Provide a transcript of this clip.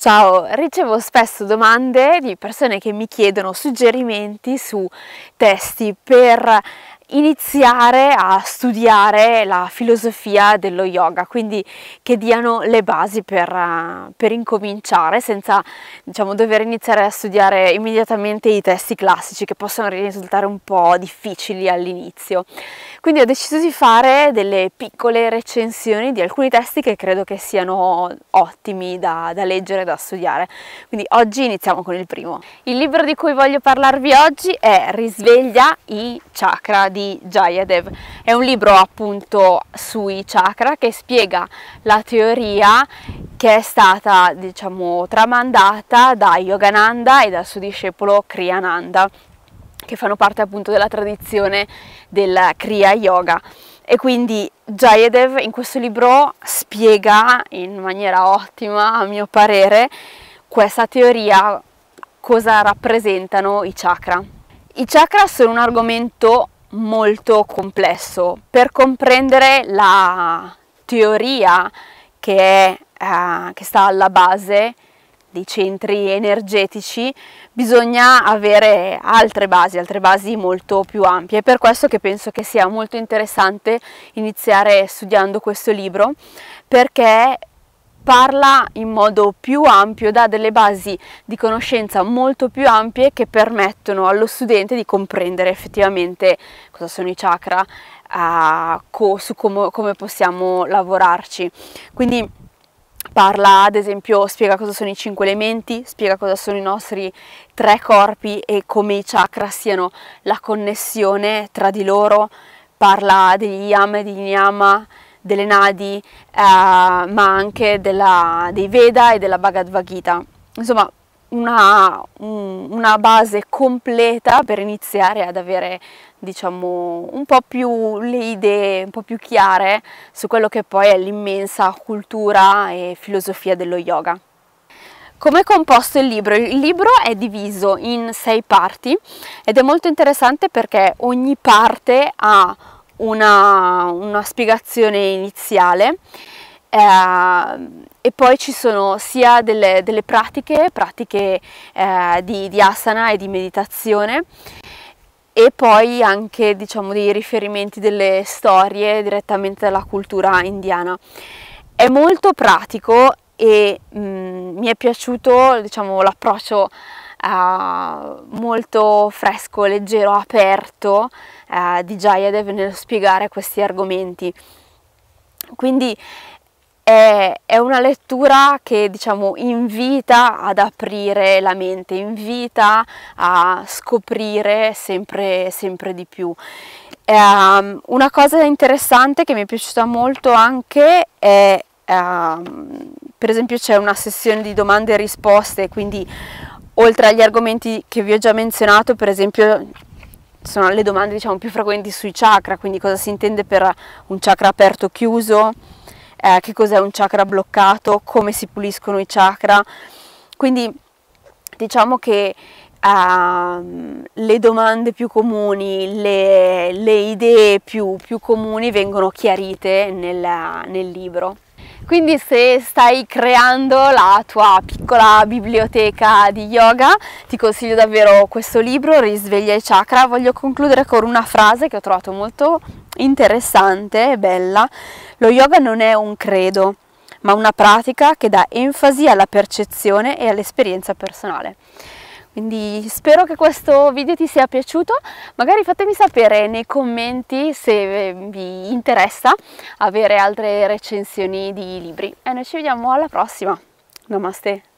Ciao, ricevo spesso domande di persone che mi chiedono suggerimenti su testi per iniziare a studiare la filosofia dello yoga, quindi che diano le basi per, eh, per incominciare senza diciamo, dover iniziare a studiare immediatamente i testi classici che possono risultare un po' difficili all'inizio. Quindi ho deciso di fare delle piccole recensioni di alcuni testi che credo che siano ottimi da, da leggere e da studiare. Quindi oggi iniziamo con il primo. Il libro di cui voglio parlarvi oggi è Risveglia i chakra di di Jayadev. È un libro appunto sui chakra che spiega la teoria che è stata diciamo tramandata da Yogananda e dal suo discepolo Kriyananda che fanno parte appunto della tradizione del Kriya Yoga. E quindi Jayadev in questo libro spiega in maniera ottima, a mio parere, questa teoria cosa rappresentano i chakra. I chakra sono un argomento molto complesso per comprendere la teoria che, è, eh, che sta alla base dei centri energetici bisogna avere altre basi, altre basi molto più ampie. È per questo che penso che sia molto interessante iniziare studiando questo libro perché parla in modo più ampio, dà delle basi di conoscenza molto più ampie che permettono allo studente di comprendere effettivamente cosa sono i chakra, eh, co, su com come possiamo lavorarci. Quindi parla ad esempio, spiega cosa sono i cinque elementi, spiega cosa sono i nostri tre corpi e come i chakra siano la connessione tra di loro, parla degli yama e degli niyama, delle Nadi, eh, ma anche della, dei Veda e della Bhagavad Gita. Insomma, una, un, una, base completa per iniziare ad avere diciamo un po' più le idee un po' più chiare su quello che poi è l'immensa cultura e filosofia dello yoga. Come è composto il libro? Il libro è diviso in sei parti ed è molto interessante perché ogni parte ha una, una spiegazione iniziale eh, e poi ci sono sia delle, delle pratiche, pratiche eh, di, di asana e di meditazione e poi anche diciamo dei riferimenti delle storie direttamente dalla cultura indiana. È molto pratico e mh, mm, mi è piaciuto diciamo, l'approccio uh, molto fresco, leggero, aperto uh, di Jayadev nello spiegare questi argomenti. Quindi è, è una lettura che diciamo invita ad aprire la mente, invita a scoprire sempre, sempre di più ehm, una cosa interessante che mi è piaciuta molto anche è, um, per esempio c'è una sessione di domande e risposte, quindi oltre agli argomenti che vi ho già menzionato, per esempio sono le domande diciamo, più frequenti sui chakra, quindi cosa si intende per un chakra aperto o chiuso, eh, che cos'è un chakra bloccato, come si puliscono i chakra. Quindi diciamo che Uh, le domande più comuni, le, le idee più, più, comuni vengono chiarite nel, nel libro. Quindi se stai creando la tua piccola biblioteca di yoga, ti consiglio davvero questo libro, Risveglia i chakra. Voglio concludere con una frase che ho trovato molto interessante e bella. Lo yoga non è un credo, ma una pratica che dà enfasi alla percezione e all'esperienza personale. Quindi spero che questo video ti sia piaciuto, magari fatemi sapere nei commenti se ehm, vi interessa avere altre recensioni di libri e noi ci vediamo alla prossima. Namaste!